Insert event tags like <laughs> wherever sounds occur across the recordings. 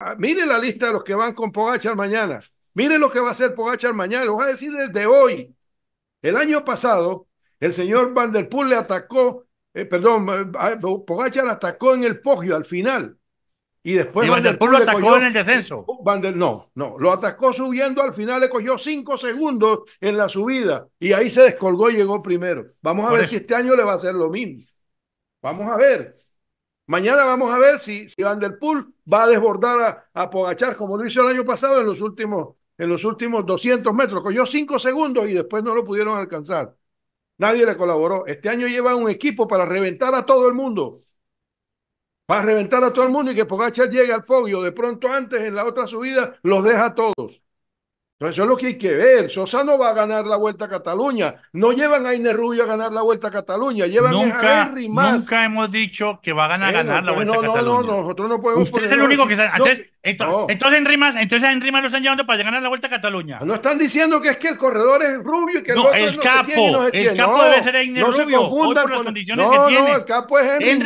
Ah, mire la lista de los que van con Pogachar mañana. Mire lo que va a hacer Pogachar mañana. Lo voy a decir desde hoy. El año pasado, el señor Van der Poel le atacó, eh, perdón, eh, ah, Pogachar atacó en el Poggio al final. Y después. Y Van, der Poel lo atacó en el descenso. no, no, lo atacó subiendo, al final le cogió cinco segundos en la subida y ahí se descolgó y llegó primero. Vamos a ver si este año le va a hacer lo mismo. Vamos a ver. Mañana vamos a ver si, si Van der Poel va a desbordar a, Pogachar como lo hizo el año pasado en los últimos, en los últimos 200 metros. Cogió 5 segundos y después no lo pudieron alcanzar. Nadie le colaboró. Este año lleva un equipo para reventar a todo el mundo. Para reventar a todo el mundo y que Pogachar llegue al podio. De pronto antes en la otra subida los deja a todos. Entonces, eso es lo que hay que ver. Sosa no va a ganar la Vuelta a Cataluña. No llevan a Inés Rubio a ganar la Vuelta a Cataluña. Llevan a Henry más. Nunca hemos dicho que va a ganar la Vuelta a Cataluña. No, no, nosotros no podemos. Usted es el único que. sabe entonces, entonces, entonces, en Rimas, entonces en Rimas lo están llevando para ganar la Vuelta a Cataluña. Ah, no están diciendo que es que el corredor es rubio y que el otro el capo, no El capo debe ser Inés Rubio. Se con las condiciones que tiene. No, el capo es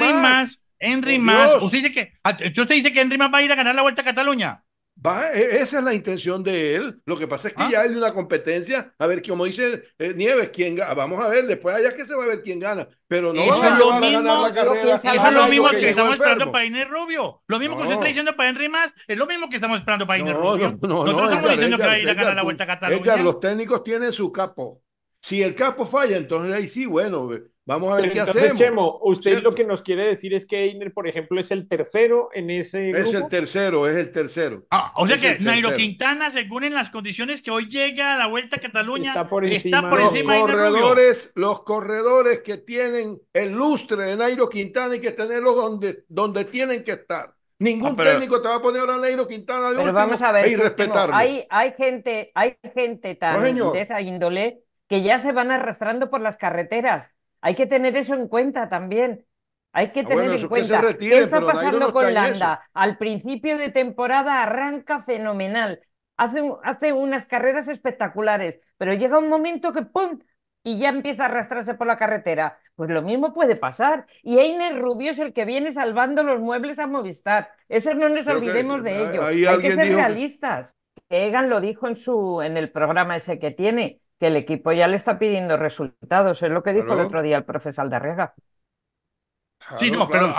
más. Usted dice que, ah, usted dice que Henry más va a ir a ganar la Vuelta a Cataluña. E, esa es la intención de él. Lo que pasa es que ah. ya hay una competencia. A ver, como dice eh, Nieves, ¿quién gana? Vamos a ver, después allá que se va a ver quién gana. Pero no eso es lo mismo, a ganar la carrera. Eso es lo mismo que, que estamos esperando para Inés Rubio. Lo mismo que usted está diciendo para Henry Más. Es lo mismo que estamos esperando para Inés no, Rubio. No, Nosotros estamos diciendo que va a ir a ganar la Vuelta a Cataluña. Edgar, los técnicos tienen su capo. Si el capo falla, entonces ahí sí, bueno, Vamos a ver qué hacemos. usted lo que nos quiere decir es que Einer, por ejemplo, es el tercero en ese. Es el tercero, es el tercero. Ah, o sea que Nairo Quintana, según en las condiciones que hoy llega a la Vuelta a Cataluña, está por encima, de por los corredores, Los corredores que tienen el lustre de Nairo Quintana hay que tenerlo donde, donde tienen que estar. Ningún ah, técnico te va a poner a Nairo Quintana de pero vamos e respetarlo. Hay, hay, gente, hay gente tan de esa índole que ya se van arrastrando por las carreteras hay que tener eso en cuenta también. Hay que ah, tener en cuenta qué está pasando con Landa. Al principio de temporada arranca fenomenal, hace, hace unas carreras espectaculares, pero llega un momento que ¡pum! y ya empieza a arrastrarse por la carretera. Pues lo mismo puede pasar. Y Einer Rubio es el que viene salvando los muebles a Movistar. Eso no nos olvidemos de ello. Hay, que ser realistas. Egan lo dijo en, su, en el programa ese que tiene que el equipo ya le está pidiendo resultados. Es lo que dijo el otro día el profesor Aldarriaga sí, no, pero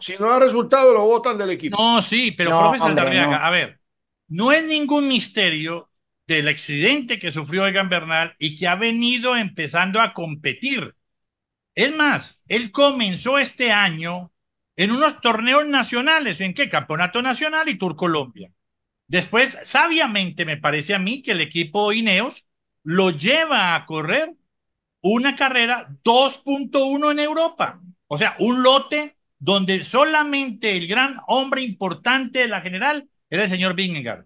Si no ha resultado, lo votan del equipo. No, sí, pero profesor a ver, no es ningún misterio del accidente que sufrió Egan Bernal y que ha venido empezando a competir. Es más, él comenzó este año en unos torneos nacionales, ¿en qué? Campeonato Nacional y Tour Colombia. Después, sabiamente me parece a mí que el equipo Ineos lo lleva a correr una carrera 2.1 en Europa. O sea, un lote donde solamente el gran hombre importante de la general era el señor Bingengard.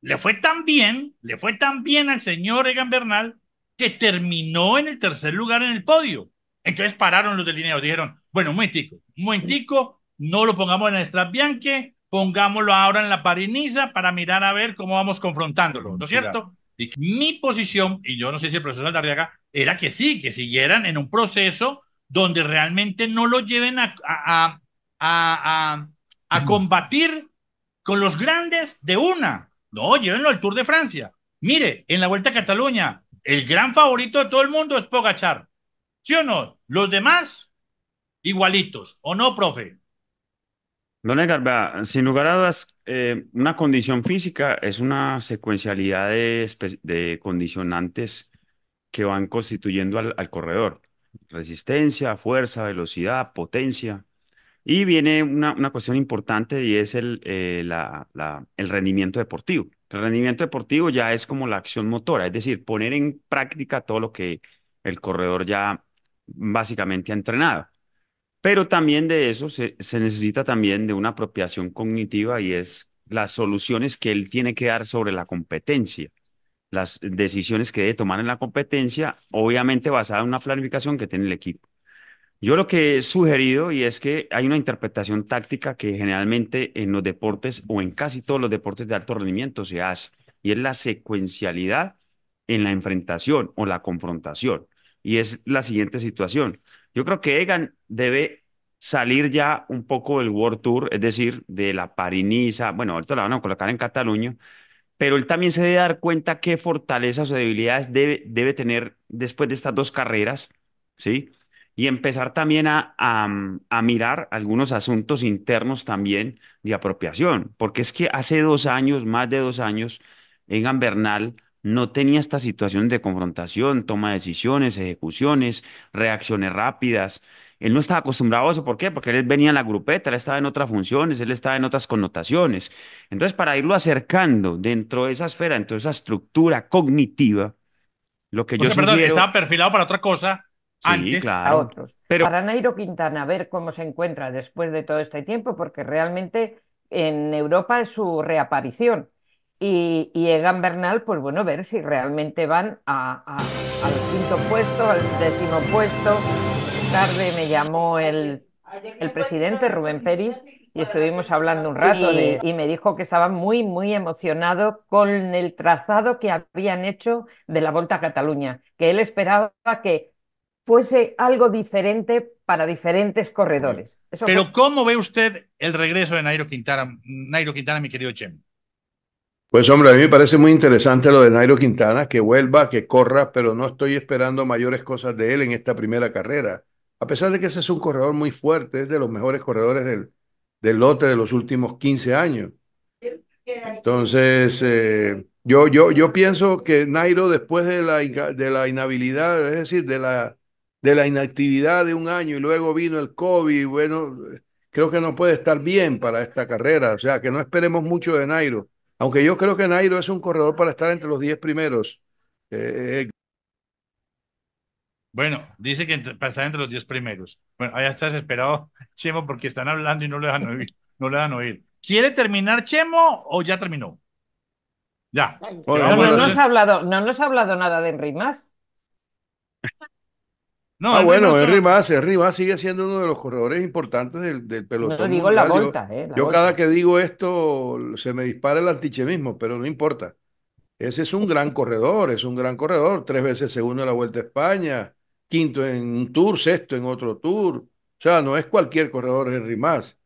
Le fue tan bien, le fue tan bien al señor Egan Bernal que terminó en el tercer lugar en el podio. Entonces pararon los delineados, dijeron, bueno, un momentico, no lo pongamos en la Strasbianque, pongámoslo ahora en la Pariniza para mirar a ver cómo vamos confrontándolo, ¿no es cierto? mi posición, y yo no sé si el profesor Aldarriaga, era que sí, que siguieran en un proceso donde realmente no lo lleven a, a, a combatir con los grandes de una. No, llévenlo al Tour de Francia. Mire, en la Vuelta a Cataluña, el gran favorito de todo el mundo es Pogachar. ¿Sí o no? Los demás, igualitos. ¿O no, profe? Don Edgar, sin lugar a dudas, eh, una condición física es una secuencialidad de, condicionantes que van constituyendo al, corredor. Resistencia, fuerza, velocidad, potencia. Y viene una, cuestión importante y es eh, el rendimiento deportivo. El rendimiento deportivo ya es como la acción motora, es decir, poner en práctica todo lo que el corredor ya básicamente ha entrenado. Pero también de eso se, necesita también de una apropiación cognitiva y es las soluciones que él tiene que dar sobre la competencia, las decisiones que debe tomar en la competencia, obviamente basada en una planificación que tiene el equipo. Yo lo que he sugerido y es que hay una interpretación táctica que generalmente en los deportes o en casi todos los deportes de alto rendimiento se hace y es la secuencialidad en la enfrentación o la confrontación y es la siguiente situación. Yo creo que Egan debe salir ya un poco del World Tour, es decir, de la Parinisa, bueno, ahorita la van a colocar en Cataluña, pero él también se debe dar cuenta qué fortalezas o debilidades debe, debe tener después de estas dos carreras, ¿sí? Y empezar también a, a mm, mirar algunos asuntos internos también de apropiación, porque es que hace dos años, más de dos años, Egan Bernal no tenía esta situación de confrontación, toma de decisiones, ejecuciones, reacciones rápidas. Él no estaba acostumbrado a eso. ¿Por qué? Porque él venía en la grupeta, él estaba en otras funciones, él estaba en otras connotaciones. Entonces, para irlo acercando dentro de esa esfera, dentro de esa estructura cognitiva, lo que yo sea, perdón, estaba perfilado para otra cosa antes. A otros. Pero... Para Nairo Quintana, a ver cómo se encuentra después de todo este tiempo, porque realmente en Europa es su reaparición y, Egan Bernal, pues bueno, ver si realmente van al quinto puesto, al décimo puesto. Tarde me llamó el, presidente Rubén Peris y estuvimos hablando un rato y me dijo que estaba muy, muy emocionado con el trazado que habían hecho de la Volta a Cataluña, que él esperaba que fuese algo diferente para diferentes corredores. Pero ¿cómo ve usted el regreso de Nairo Quintana, Nairo Quintana mi querido Chem? Pues hombre, a mí me parece muy interesante lo de Nairo Quintana, que vuelva, que corra, pero no estoy esperando mayores cosas de él en esta primera carrera. A pesar de que ese es un corredor muy fuerte, es de los mejores corredores del, del lote de los últimos 15 años. Entonces, eh, yo, yo, yo pienso que Nairo, después de la, de la inhabilidad, es decir, de la, de la inactividad de un año y luego vino el COVID, bueno, creo que no puede estar bien para esta carrera. O sea, que no esperemos mucho de Nairo aunque yo creo que Nairo es un corredor para estar entre los 10 primeros. Eh, eh, eh. bueno, dice que para estar entre los 10 primeros. Bueno, allá estás esperado, <laughs> Chemo porque están hablando y no le dan oír. No le dan oír. ¿Quiere terminar Chemo o ya terminó? Ya. no, nos ha hablado, no nos ha hablado nada de Rimas. más ah, bueno, Henry Mas, Henry sigue siendo uno de los corredores importantes del, pelotón. yo, eh, cada que digo esto se me dispara el antichemismo, pero no importa. Ese es un gran corredor, es un gran corredor. Tres veces segundo en la Vuelta a España, quinto en un tour, sexto en otro tour. O sea, no es cualquier corredor Henry Mas.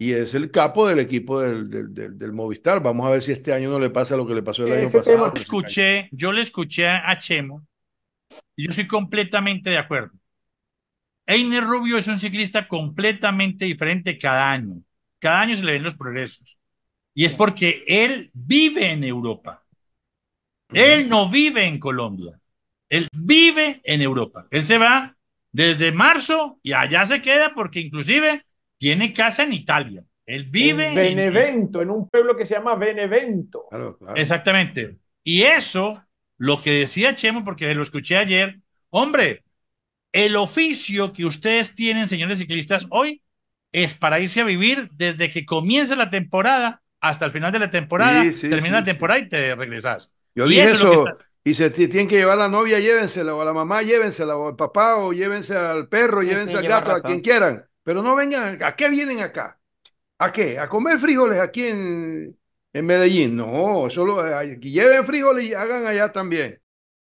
Y es el capo del equipo del, Movistar. Vamos a ver si este año no le pasa lo que le pasó el año pasado. Escuché, yo le escuché a Chemo y yo soy completamente de acuerdo. Einer Rubio es un ciclista completamente diferente cada año. Cada año se le ven los progresos. Y es porque él vive en Europa. Él no vive en Colombia. Él vive en Europa. Él se va desde marzo y allá se queda porque inclusive tiene casa en Italia. Él vive en Benevento, en, un pueblo que se llama Benevento. Exactamente. Y eso, lo que decía Chemo, porque lo escuché ayer, hombre, el oficio que ustedes tienen, señores ciclistas, hoy es para irse a vivir desde que comienza la temporada hasta el final de la temporada, termina la temporada y te regresas. Yo y dije eso. y se tienen que llevar a la novia, llévensela, o a la mamá, llévensela, o al papá, o llévense al perro, llévense al gato, a quien quieran. Pero no vengan, ¿a qué vienen acá? ¿A qué? ¿A comer frijoles aquí en, en Medellín? No, solo que lleven frijoles y hagan allá también.